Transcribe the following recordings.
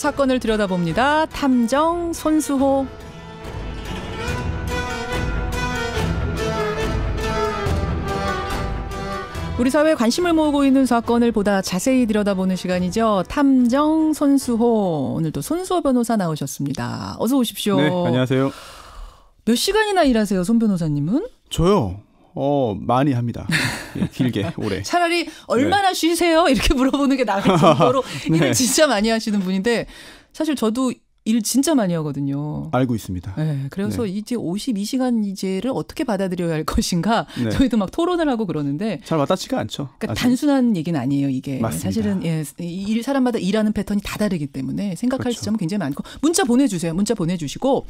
사건을 들여다봅니다. 탐정 손수호. 우리 사회에 관심을 모으고 있는 사건을 보다 자세히 들여다보는 시간이죠. 탐정 손수호. 오늘도 손수호 변호사 나오셨습니다. 어서 오십시오. 네, 안녕하세요. 몇 시간이나 일하세요, 손 변호사님은? 저요. 어, 많이 합니다. 예, 길게, 오래. 차라리 얼마나 네. 쉬세요? 이렇게 물어보는 게 나을 정도로 네. 일을 진짜 많이 하시는 분인데 사실 저도 일 진짜 많이 하거든요. 알고 있습니다. 네, 그래서 네. 이제 52시간 이제를 어떻게 받아들여야 할 것인가 네. 저희도 막 토론을 하고 그러는데 잘 와닿지가 않죠. 그러니까 단순한 얘기는 아니에요. 이게 맞습니다. 사실은 예, 일 사람마다 일하는 패턴이 다 다르기 때문에 생각할 그렇죠. 지점은 굉장히 많고 문자 보내주세요. 문자 보내주시고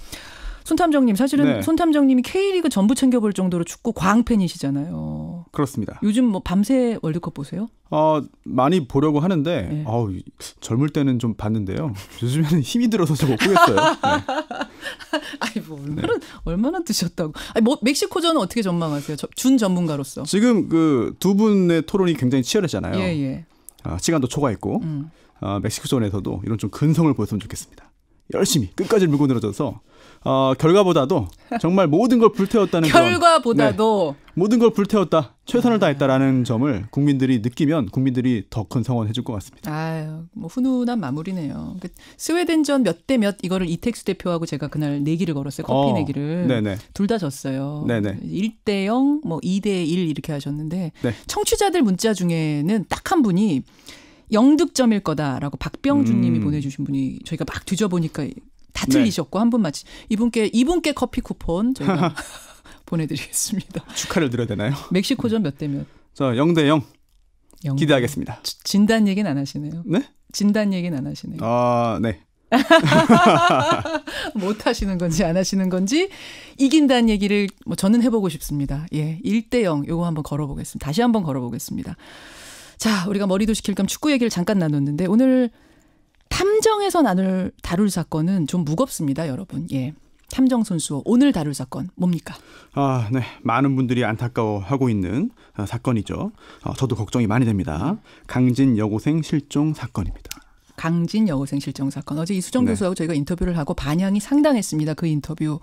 손탐정님 사실은 네. 손탐정님이 K리그 전부 챙겨볼 정도로 축구 광팬이시잖아요. 그렇습니다. 요즘 뭐 밤새 월드컵 보세요? 어, 많이 보려고 하는데 네. 아우, 젊을 때는 좀 봤는데요. 요즘에는 힘이 들어서 잘못 보겠어요. 네. 아이 뭐 얼마나 네. 얼마나 드셨다고. 아니 뭐 멕시코전은 어떻게 전망하세요? 저, 준 전문가로서. 지금 그 두 분의 토론이 굉장히 치열했잖아요. 예, 예. 아, 시간도 초과했고 음. 아, 멕시코전에서도 이런 좀 근성을 보였으면 좋겠습니다. 열심히 끝까지 물고 늘어져서 어, 결과보다도 정말 모든 걸 불태웠다는 결과보다도 네, 모든 걸 불태웠다 최선을 다했다라는 점을 국민들이 느끼면 국민들이 더 큰 성원해 줄것 같습니다. 아유, 뭐 훈훈한 마무리네요. 그 스웨덴전 몇 대 몇 이거를 이택수 대표하고 제가 그날 내기를 걸었어요. 커피 어, 내기를. 둘 다 졌어요. 네네. 1대 0, 뭐 2 대 1 이렇게 하셨는데 네. 청취자들 문자 중에는 딱 한 분이 영득점일 거다라고 박병준 음. 님이 보내주신 분이 저희가 막 뒤져보니까 다 네. 틀리셨고 네. 한분 맞히 이분께 이분께 커피 쿠폰 저희가 보내드리겠습니다. 축하를 드려야 되나요? 멕시코전 몇 대 몇? 자, 0대 0. 0. 기대하겠습니다. 진단 얘기는 안 하시네요. 네? 진단 얘기는 안 하시네요. 아, 네. 못 하시는 건지 안 하시는 건지 이긴다는 얘기를 뭐 저는 해보고 싶습니다. 예, 1대 0 요거 한번 걸어보겠습니다. 다시 한번 걸어보겠습니다. 자, 우리가 머리도 식힐 겸 축구 얘기를 잠깐 나눴는데 오늘 탐정에서 나눌 다룰 사건은 좀 무겁습니다, 여러분. 예. 탐정 선수 오늘 다룰 사건 뭡니까? 아, 네. 많은 분들이 안타까워하고 있는 아, 사건이죠. 아, 저도 걱정이 많이 됩니다. 음. 강진 여고생 실종 사건입니다. 강진 여고생 실종 사건. 어제 이수정 네. 교수하고 저희가 인터뷰를 하고 반향이 상당했습니다. 그 인터뷰.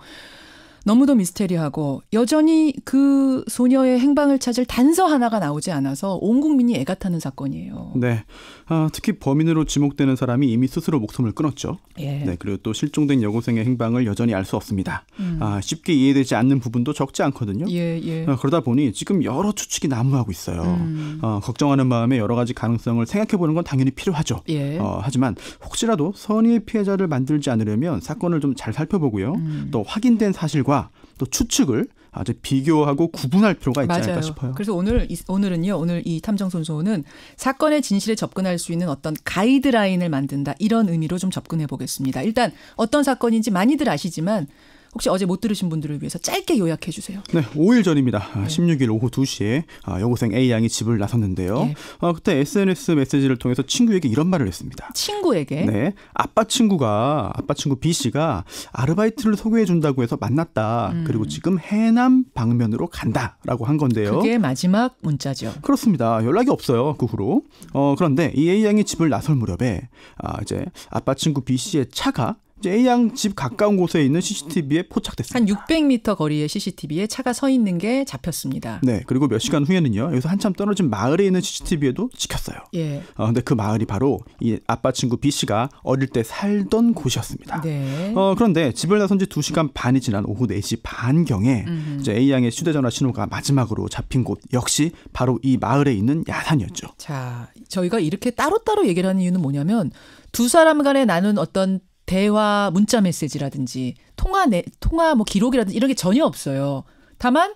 너무도 미스테리하고 여전히 그 소녀의 행방을 찾을 단서 하나가 나오지 않아서 온 국민이 애가 타는 사건이에요. 네. 아, 특히 범인으로 지목되는 사람이 이미 스스로 목숨을 끊었죠. 예. 네. 그리고 또 실종된 여고생의 행방을 여전히 알 수 없습니다. 음. 아, 쉽게 이해되지 않는 부분도 적지 않거든요. 예, 예. 아, 그러다 보니 지금 여러 추측이 난무하고 있어요. 음. 아, 걱정하는 마음에 여러 가지 가능성을 생각해 보는 건 당연히 필요하죠. 예. 어, 하지만 혹시라도 선의의 피해자를 만들지 않으려면 사건을 좀 잘 살펴보고요. 음. 또 확인된 사실과 관찰과 또 추측을 아주 비교하고 구분할 필요가 있지 맞아요. 않을까 싶어요. 그래서 오늘 오늘은요. 오늘 이 탐정 손소는 사건의 진실에 접근할 수 있는 어떤 가이드라인을 만든다 이런 의미로 좀 접근해 보겠습니다. 일단 어떤 사건인지 많이들 아시지만 혹시 어제 못 들으신 분들을 위해서 짧게 요약해 주세요. 네, 5일 전입니다. 아, 네. 16일 오후 2시에 아, 여고생 A 양이 집을 나섰는데요. 네. 아, 그때 SNS 메시지를 통해서 친구에게 이런 말을 했습니다. 친구에게? 네, 아빠 친구가 아빠 친구 B 씨가 아르바이트를 소개해 준다고 해서 만났다. 음. 그리고 지금 해남 방면으로 간다라고 한 건데요. 그게 마지막 문자죠. 그렇습니다. 연락이 없어요. 그 후로. 어, 그런데 이 A 양이 집을 나설 무렵에 아, 이제 아빠 친구 B 씨의 차가 이제 A양 집 가까운 곳에 있는 CCTV에 포착됐습니다. 한 600m 거리의 CCTV에 차가 서 있는 게 잡혔습니다. 네, 그리고 몇 시간 후에는요. 여기서 한참 떨어진 마을에 있는 CCTV에도 찍혔어요. 예. 어, 근데 그 마을이 바로 이 아빠 친구 B 씨가 어릴 때 살던 곳이었습니다. 네. 어, 그런데 집을 나선 지 2시간 반이 지난 오후 4시 반경에 A양의 휴대전화 신호가 마지막으로 잡힌 곳 역시 바로 이 마을에 있는 야산이었죠. 자, 저희가 이렇게 따로따로 얘기를 하는 이유는 뭐냐면 두 사람 간에 나눈 어떤 대화 문자 메시지라든지 통화 내 통화 뭐 기록이라든지 이런 게 전혀 없어요. 다만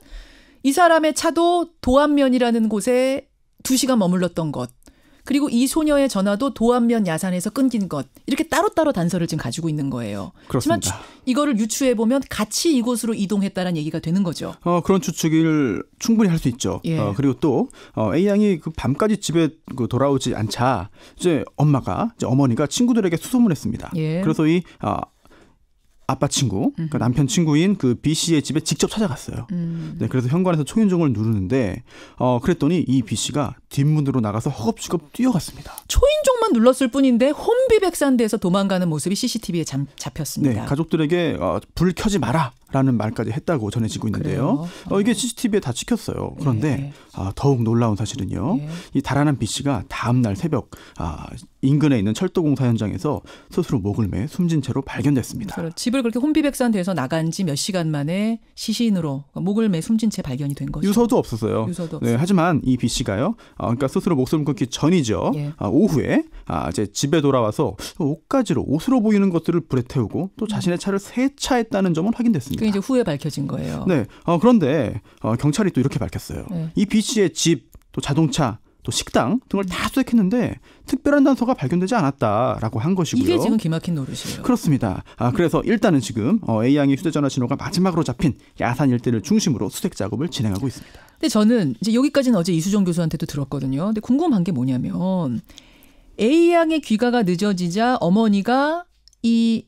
이 사람의 차도 도안면이라는 곳에 2시간 머물렀던 것 그리고 이 소녀의 전화도 도안면 야산에서 끊긴 것 이렇게 따로따로 단서를 지금 가지고 있는 거예요. 그렇습니다. 하지만 이거를 유추해 보면 같이 이곳으로 이동했다는 얘기가 되는 거죠. 어, 그런 추측을 충분히 할 수 있죠. 예. 어, 그리고 또 어, A 양이 그 밤까지 집에 그 돌아오지 않자 이제 엄마가 이제 어머니가 친구들에게 수소문했습니다. 예. 그래서 이 어, 아빠 친구, 그러니까 음. 남편 친구인 그 B 씨의 집에 직접 찾아갔어요. 음. 네, 그래서 현관에서 초인종을 누르는데 어 그랬더니 이 B 씨가 뒷문으로 나가서 허겁지겁 뛰어갔습니다. 초인종만 눌렀을 뿐인데 혼비백산대에서 도망가는 모습이 CCTV에 잠, 잡혔습니다. 네, 가족들에게 어, 불 켜지 마라 라는 말까지 했다고 전해지고 있는데요. 어, 이게 CCTV에 다 찍혔어요. 그런데 네. 아, 더욱 놀라운 사실은요. 네. 이 달아난 B 씨가 다음 날 새벽 아, 인근에 있는 철도공사 현장에서 스스로 목을 매 숨진 채로 발견됐습니다. 그렇죠. 집을 그렇게 혼비백산돼서 나간 지 몇 시간 만에 시신으로 목을 매 숨진 채 발견이 된 거죠. 유서도 없었어요. 유서도 없었어요. 네, 하지만 이 B 씨가요. 아, 그러니까 스스로 목숨을 끊기 전이죠. 예. 아, 오후에 아, 이제 집에 돌아와서 옷가지로 옷으로 보이는 것들을 불에 태우고 또 음. 자신의 차를 세차했다는 점은 확인됐습니다. 그게 이제 후에 밝혀진 거예요. 네. 어, 그런데 어, 경찰이 또 이렇게 밝혔어요. 네. 이 B 씨의 집, 또 자동차, 또 식당 등을 다 수색했는데 특별한 단서가 발견되지 않았다라고 한 것이고요. 이게 지금 기막힌 노릇이에요. 그렇습니다. 아, 그래서 일단은 지금 어, A 양의 휴대전화 신호가 마지막으로 잡힌 야산 일대를 중심으로 수색 작업을 진행하고 있습니다. 근데 저는 이제 여기까지는 어제 이수정 교수한테도 들었거든요. 근데 궁금한 게 뭐냐면 A 양의 귀가가 늦어지자 어머니가 이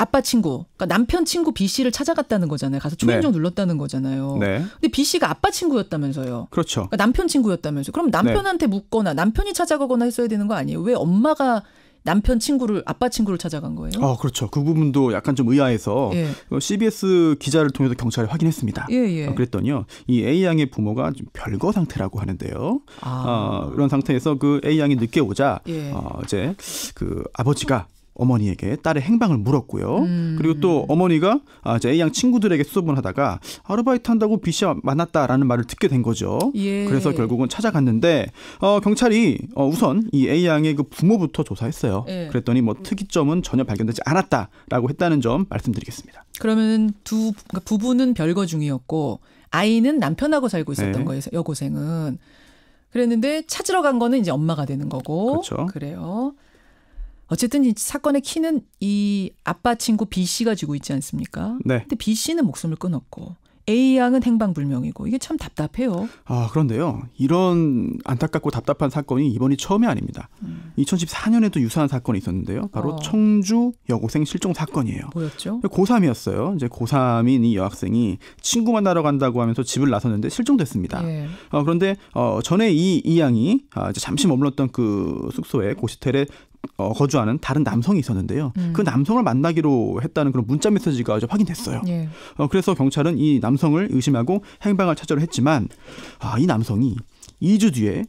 아빠 친구, 그러니까 남편 친구 B 씨를 찾아갔다는 거잖아요. 가서 초인종 네. 눌렀다는 거잖아요. 네. 근데 B 씨가 아빠 친구였다면서요. 그렇죠. 그러니까 남편 친구였다면서. 그럼 네. 남편한테 네. 묻거나 남편이 찾아가거나 했어야 되는 거 아니에요? 왜 엄마가 남편 친구를 아빠 친구를 찾아간 거예요? 어, 그렇죠. 그 부분도 약간 좀 의아해서 예. 어, CBS 기자를 통해서 경찰에 확인했습니다. 예, 예. 어, 그랬더니요, 이 A 양의 부모가 좀 별거 상태라고 하는데요. 아. 어, 이런 상태에서 그 A 양이 늦게 오자 예. 어, 이제 그 아버지가 어머니에게 딸의 행방을 물었고요. 음. 그리고 또 어머니가 아, 이제 A양 친구들에게 수소을하다가 아르바이트 한다고 B 씨와 만났다라는 말을 듣게 된 거죠. 예. 그래서 결국은 찾아갔는데 어, 경찰이 어, 우선 이 A양의 그 부모부터 조사했어요. 예. 그랬더니 뭐 특이점은 전혀 발견되지 않았다라고 했다는 점 말씀드리겠습니다. 그러면 두 그러니까 부부는 별거 중이었고 아이는 남편하고 살고 있었던 네. 거예요. 여고생은. 그랬는데 찾으러 간 거는 이제 엄마가 되는 거고. 그렇죠. 그래요. 어쨌든 이 사건의 키는 이 아빠 친구 B 씨가 지고 있지 않습니까? 네. 근데 B 씨는 목숨을 끊었고 A 양은 행방불명이고 이게 참 답답해요. 아 그런데요, 이런 안타깝고 답답한 사건이 이번이 처음이 아닙니다. 음. 2014년에도 유사한 사건이 있었는데요. 바로 어. 청주 여고생 실종 사건이에요. 뭐였죠? 고3이었어요. 이제 고3인 이 여학생이 친구 만나러 간다고 하면서 집을 나섰는데 실종됐습니다. 예. 어, 그런데 어, 전에 이, 이 양이 아, 잠시 머물렀던 그 숙소에 고시텔에 어, 거주하는 다른 남성이 있었는데요. 음. 그 남성을 만나기로 했다는 그런 문자 메시지가 이제 확인됐어요. 예. 어, 그래서 경찰은 이 남성을 의심하고 행방을 찾으려 했지만 아, 이 남성이 2주 뒤에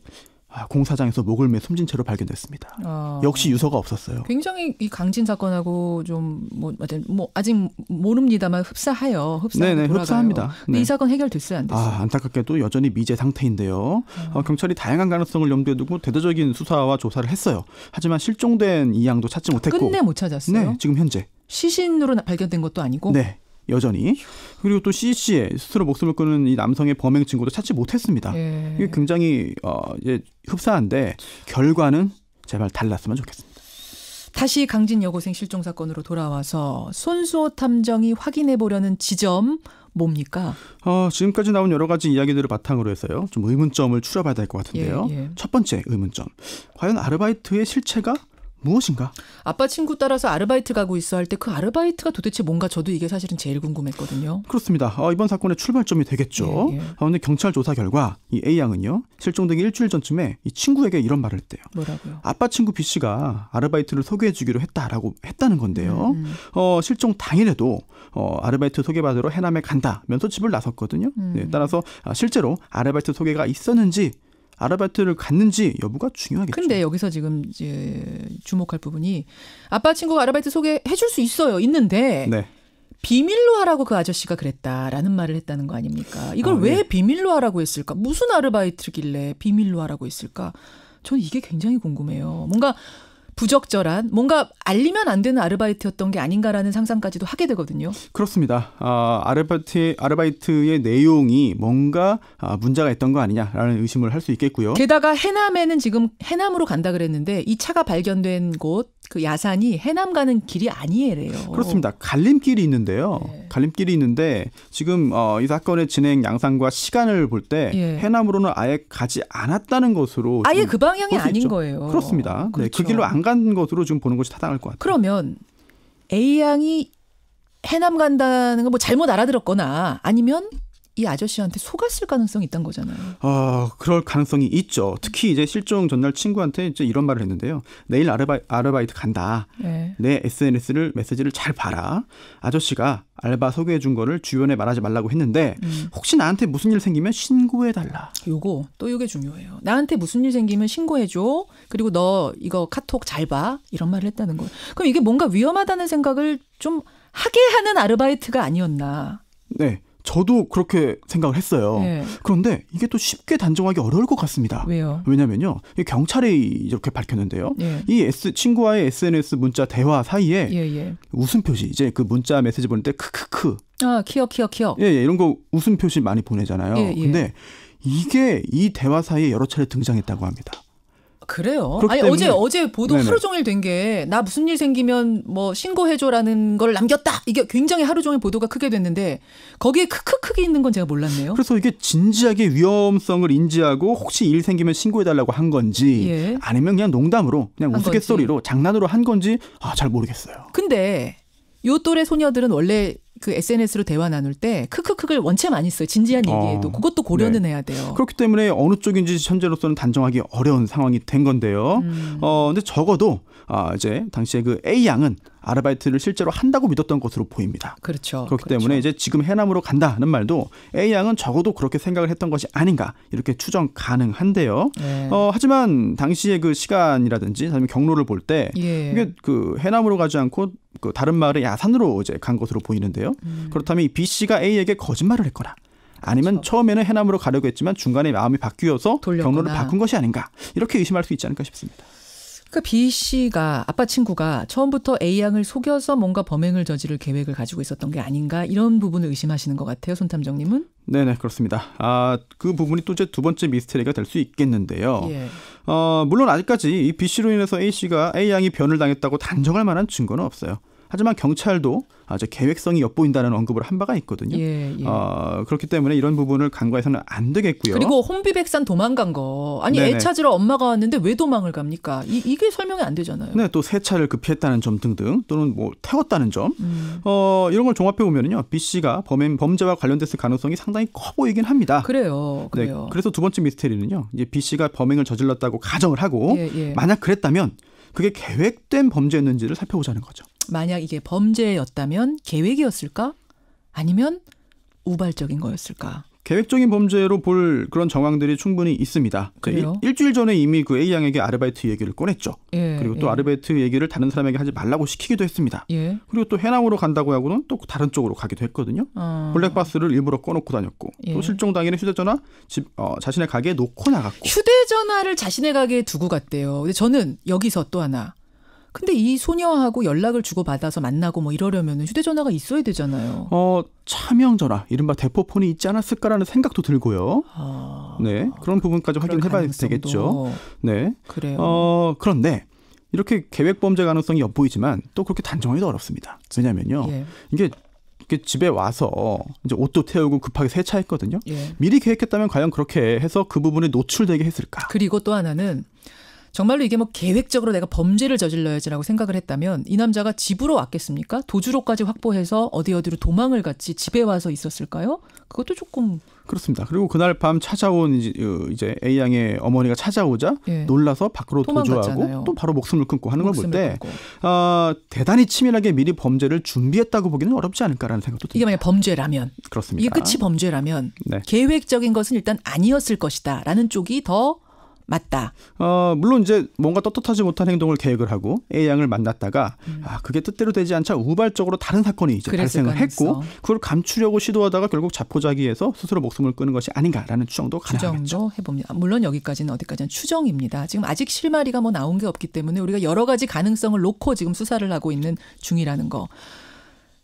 아, 공사장에서 목을 매 숨진 채로 발견됐습니다. 아, 역시 유서가 없었어요. 굉장히 이 강진 사건하고 좀뭐 뭐 아직 모릅니다만 흡사하여 흡사. 네네 흡사합니다. 네. 이 사건 해결됐어요 안 됐어요? 아, 안타깝게도 여전히 미제 상태인데요. 아. 어, 경찰이 다양한 가능성을 염두에 두고 대대적인 수사와 조사를 했어요. 하지만 실종된 이양도 찾지 못했고 끝내 못 찾았어요. 네, 지금 현재 시신으로 발견된 것도 아니고. 네. 여전히 그리고 또 CC에 스스로 목숨을 끊은 이 남성의 범행 증거도 찾지 못했습니다. 예. 이게 굉장히 어, 이제 흡사한데 결과는 제발 달랐으면 좋겠습니다. 다시 강진 여고생 실종 사건으로 돌아와서 손수호 탐정이 확인해 보려는 지점 뭡니까? 어, 지금까지 나온 여러 가지 이야기들을 바탕으로 해서요. 좀 의문점을 추려봐야 될 것 같은데요. 예, 예. 첫 번째 의문점. 과연 아르바이트의 실체가 무엇인가? 아빠 친구 따라서 아르바이트 가고 있어 할 때 그 아르바이트가 도대체 뭔가 저도 이게 사실은 제일 궁금했거든요. 그렇습니다. 어, 이번 사건의 출발점이 되겠죠. 예, 예. 어, 경찰 조사 결과 이 A 양은요 실종되기 일주일 전쯤에 이 친구에게 이런 말을 했대요. 뭐라고요? 아빠 친구 B 씨가 아르바이트를 소개해주기로 했다라고 했다는 건데요. 음, 음. 어, 실종 당일에도 어, 아르바이트 소개받으러 해남에 간다면서 집을 나섰거든요. 음. 네, 따라서 아, 실제로 아르바이트 소개가 있었는지 아르바이트를 갔는지 여부가 중요하겠죠. 근데 여기서 지금 이제 주목할 부분이 아빠 친구가 아르바이트 소개해 줄 수 있어요. 있는데 네. 비밀로 하라고 그 아저씨가 그랬다라는 말을 했다는 거 아닙니까? 이걸 아, 왜 네. 비밀로 하라고 했을까? 무슨 아르바이트길래 비밀로 하라고 했을까? 저는 이게 굉장히 궁금해요. 뭔가 부적절한 뭔가 알리면 안 되는 아르바이트였던 게 아닌가라는 상상까지도 하게 되거든요. 그렇습니다. 아, 아르바이트 의 아르바이트의 내용이 뭔가 아, 문제가 있던 거 아니냐라는 의심을 할 수 있겠고요. 게다가 해남에는 지금 해남으로 간다 그랬는데 이 차가 발견된 곳그 야산이 해남 가는 길이 아니에요. 그렇습니다. 갈림길이 있는데요. 네. 갈림길이 있는데 지금 어, 이 사건의 진행 양상과 시간을 볼때 네. 예. 해남으로는 아예 가지 않았다는 것으로 아예 그 방향이 아닌 있죠. 거예요. 그렇습니다. 그렇죠. 네, 그 그렇죠. 길로 안 간 것으로 지금 보는 것이 타당할 것 같아요. 그러면 A 양이 해남 간다는 건 뭐 잘못 알아들었거나 아니면 이 아저씨한테 속았을 가능성이 있다는 거잖아요. 아, 어, 그럴 가능성이 있죠. 특히 이제 실종 전날 친구한테 이제 이런 말을 했는데요. 내일 아르바이, 아르바이트 간다. 네. 내 SNS를 메시지를 잘 봐라. 아저씨가 알바 소개해 준 거를 주변에 말하지 말라고 했는데 음. 혹시 나한테 무슨 일 생기면 신고해 달라. 요거 또 요게 중요해요. 나한테 무슨 일 생기면 신고해 줘. 그리고 너 이거 카톡 잘 봐. 이런 말을 했다는 거예요. 그럼 이게 뭔가 위험하다는 생각을 좀 하게 하는 아르바이트가 아니었나. 네. 저도 그렇게 생각을 했어요. 네. 그런데 이게 또 쉽게 단정하기 어려울 것 같습니다. 왜요? 왜냐면요. 경찰이 이렇게 밝혔는데요. 네. 이 S 친구와의 SNS 문자 대화 사이에 예, 예. 웃음 표시 이제 그 문자 메시지 보낼 때 크크크 아, 키역 키역 키역. 예, 예 이런 거 웃음 표시 많이 보내잖아요. 예, 예. 근데 이게 이 대화 사이에 여러 차례 등장했다고 합니다. 그래요? 아니 때문에. 어제 어제 보도 네네. 하루 종일 된 게 나 무슨 일 생기면 뭐 신고해줘라는 걸 남겼다 이게 굉장히 하루 종일 보도가 크게 됐는데 거기에 크크크게 있는 건 제가 몰랐네요. 그래서 이게 진지하게 위험성을 인지하고 혹시 일 생기면 신고해달라고 한 건지 예. 아니면 그냥 농담으로 그냥 우스갯소리로 장난으로 한 건지 아 잘 모르겠어요. 근데 요 또래 소녀들은 원래 그 SNS로 대화 나눌 때 크크크를 원체 많이 써요. 진지한 얘기에도 어, 그것도 고려는 네. 해야 돼요. 그렇기 때문에 어느 쪽인지 현재로서는 단정하기 어려운 상황이 된 건데요. 음. 어 근데 적어도 아 이제 당시에 그 A 양은 아르바이트를 실제로 한다고 믿었던 것으로 보입니다. 그렇죠. 그렇기 그렇죠. 때문에 이제 지금 해남으로 간다는 말도 A 양은 적어도 그렇게 생각을 했던 것이 아닌가 이렇게 추정 가능한데요. 예. 어, 하지만 당시의 그 시간이라든지 아니면 경로를 볼때 예. 이게 그 해남으로 가지 않고 그 다른 마을의 야산으로 이제 간 것으로 보이는데요. 음. 그렇다면 이 B 씨가 A에게 거짓말을 했거나 아니면 그렇죠. 처음에는 해남으로 가려고 했지만 중간에 마음이 바뀌어서 돌렸구나. 경로를 바꾼 것이 아닌가 이렇게 의심할 수 있지 않을까 싶습니다. 그러니까 B 씨가 아빠 친구가 처음부터 A 양을 속여서 뭔가 범행을 저지를 계획을 가지고 있었던 게 아닌가 이런 부분을 의심하시는 것 같아요, 손 탐정님은? 네네 그렇습니다. 아그 부분이 또 이제 두 번째 미스테리가 될 수 있겠는데요. 예. 어 물론 아직까지 이 B 씨로 인해서 A 씨가 A 양이 변을 당했다고 단정할 만한 증거는 없어요. 하지만 경찰도 아주 계획성이 엿보인다는 언급을 한 바가 있거든요. 예, 예. 어, 그렇기 때문에 이런 부분을 간과해서는 안 되겠고요. 그리고 혼비백산 도망간 거 아니 네네. 애 찾으러 엄마가 왔는데 왜 도망을 갑니까? 이, 게 설명이 안 되잖아요. 네, 또 세차를 급히했다는 점 등등 또는 뭐 태웠다는 점 음. 어, 이런 걸 종합해 보면은요, B 씨가 범행 범죄와 관련됐을 가능성이 상당히 커 보이긴 합니다. 그래요, 네, 그래요. 네, 그래서 두 번째 미스테리는요, 이제 B 씨가 범행을 저질렀다고 가정을 하고 예, 예. 만약 그랬다면 그게 계획된 범죄였는지를 살펴보자는 거죠. 만약 이게 범죄였다면 계획이었을까? 아니면 우발적인 거였을까? 계획적인 범죄로 볼 그런 정황들이 충분히 있습니다. 그 그래요? 일, 주일 전에 이미 그 A 양에게 아르바이트 얘기를 꺼냈죠. 예, 그리고 또 예. 아르바이트 얘기를 다른 사람에게 하지 말라고 시키기도 했습니다. 예. 그리고 또 해남으로 간다고 하고는 또 다른 쪽으로 가기도 했거든요. 아. 블랙박스를 일부러 꺼놓고 다녔고 또 예. 실종 당일에 휴대전화 집 어, 자신의 가게에 놓고 나갔고 휴대전화를 자신의 가게에 두고 갔대요. 근데 저는 여기서 또 하나 근데 이 소녀하고 연락을 주고받아서 만나고 뭐 이러려면 휴대전화가 있어야 되잖아요. 어, 차명전화, 이른바 대포폰이 있지 않았을까라는 생각도 들고요. 아, 네, 그런 부분까지 확인해 봐야 되겠죠. 네. 그래요. 어, 그런데 이렇게 계획 범죄 가능성이 엿보이지만 또 그렇게 단정하기도 어렵습니다. 왜냐면요. 예. 이게 집에 와서 이제 옷도 태우고 급하게 세차했거든요. 예. 미리 계획했다면 과연 그렇게 해서 그 부분에 노출되게 했을까? 그리고 또 하나는 정말로 이게 뭐 계획적으로 내가 범죄를 저질러야지라고 생각을 했다면 이 남자가 집으로 왔겠습니까? 도주로까지 확보해서 어디 어디로 도망을 갔지 집에 와서 있었을까요? 그것도 조금 그렇습니다. 그리고 그날 밤 찾아온 이제 어, A 양의 어머니가 찾아오자 예. 놀라서 밖으로 도망갔잖주하고또 바로 목숨을 끊고 하는 걸 볼때 어, 아, 대단히 치밀하게 미리 범죄를 준비했다고 보기는 어렵지 않을까라는 생각도 듭니다. 이게 만약 범죄라면 그렇습니다. 이게 끝이 범죄라면 네. 계획적인 것은 일단 아니었을 것이다라는 쪽이 더 맞다. 어, 물론 이제 뭔가 떳떳하지 못한 행동을 계획을 하고 A 양을 만났다가 음. 아 그게 뜻대로 되지 않자 우발적으로 다른 사건이 이제 발생을 했고 있어. 그걸 감추려고 시도하다가 결국 자포자기해서 스스로 목숨을 끊은 것이 아닌가라는 추정도 그 가능하겠죠. 추정도 해봅니다. 아, 물론 여기까지는 어디까지는 추정입니다. 지금 아직 실마리가 뭐 나온 게 없기 때문에 우리가 여러 가지 가능성을 놓고 지금 수사를 하고 있는 중이라는 거.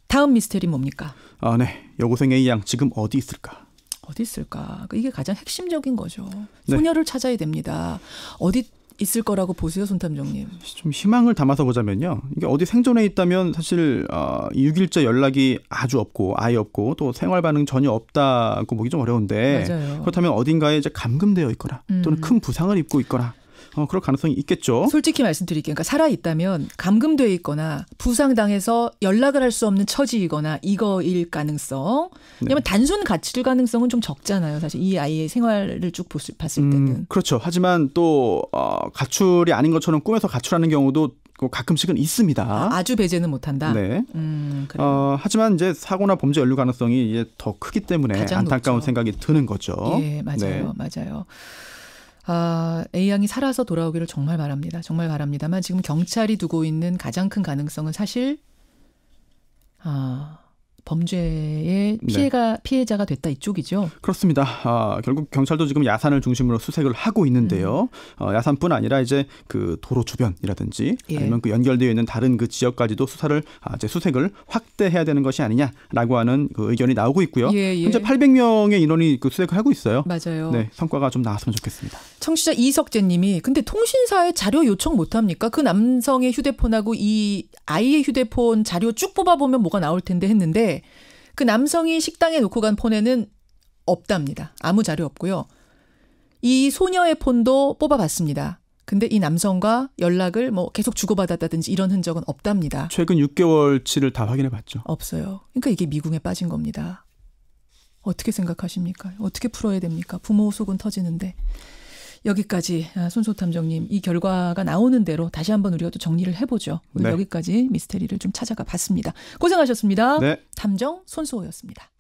다음 미스테리 뭡니까? 아 네, 여고생 A 양 지금 어디 있을까? 어디 있을까? 그러니까 이게 가장 핵심적인 거죠. 네. 소녀를 찾아야 됩니다. 어디 있을 거라고 보세요, 손탐정님. 좀 희망을 담아서 보자면요. 이게 어디 생존해 있다면 사실 어, 6일째 연락이 아주 없고 아예 없고 또 생활 반응 전혀 없다고 보기 좀 어려운데 맞아요. 그렇다면 어딘가에 이제 감금되어 있거나 또는 음. 큰 부상을 입고 있거나 어, 그럴 가능성이 있겠죠. 솔직히 말씀드릴게요. 그러니까 살아 있다면 감금돼 있거나 부상당해서 연락을 할 수 없는 처지이거나 이거일 가능성. 네. 왜냐면 네. 단순 가출 가능성은 좀 적잖아요. 사실 이 아이의 생활을 쭉 보스, 봤을 음, 때는. 그렇죠. 하지만 또 어, 가출이 아닌 것처럼 꿈에서 가출하는 경우도 뭐 가끔씩은 있습니다. 아, 주 배제는 못한다. 네. 음, 어, 하지만 이제 사고나 범죄 연루 가능성이 이제 더 크기 때문에 안타까운 높죠. 생각이 드는 거죠. 예, 맞아요, 네. 맞아요. 아, A양이 살아서 돌아오기를 정말 바랍니다. 정말 바랍니다만 지금 경찰이 두고 있는 가장 큰 가능성은 사실 아, 범죄의 네. 피해가 네. 피해자가 됐다 이쪽이죠. 그렇습니다. 아, 결국 경찰도 지금 야산을 중심으로 수색을 하고 있는데요. 음. 어, 야산뿐 아니라 이제 그 도로 주변이라든지 예. 아니면 그 연결되어 있는 다른 그 지역까지도 수사를 아, 이제 수색을 확대해야 되는 것이 아니냐라고 하는 그 의견이 나오고 있고요. 예, 예. 현재 800명의 인원이 그 수색을 하고 있어요. 맞아요. 네, 성과가 좀 나왔으면 좋겠습니다. 청취자 이석재님이 근데 통신사에 자료 요청 못 합니까? 그 남성의 휴대폰하고 이 아이의 휴대폰 자료 쭉 뽑아 보면 뭐가 나올 텐데 했는데 그 남성이 식당에 놓고 간 폰에는 없답니다. 아무 자료 없고요. 이 소녀의 폰도 뽑아봤습니다. 근데 이 남성과 연락을 뭐 계속 주고받았다든지 이런 흔적은 없답니다. 최근 6개월치를 다 확인해 봤죠. 없어요. 그러니까 이게 미궁에 빠진 겁니다. 어떻게 생각하십니까? 어떻게 풀어야 됩니까? 부모 속은 터지는데. 여기까지 아, 손소 탐정님 이 결과가 나오는 대로 다시 한번 우리가 또 정리를 해보죠. 네. 여기까지 미스테리를 좀 찾아가 봤습니다. 고생하셨습니다. 네. 탐정 손소호였습니다.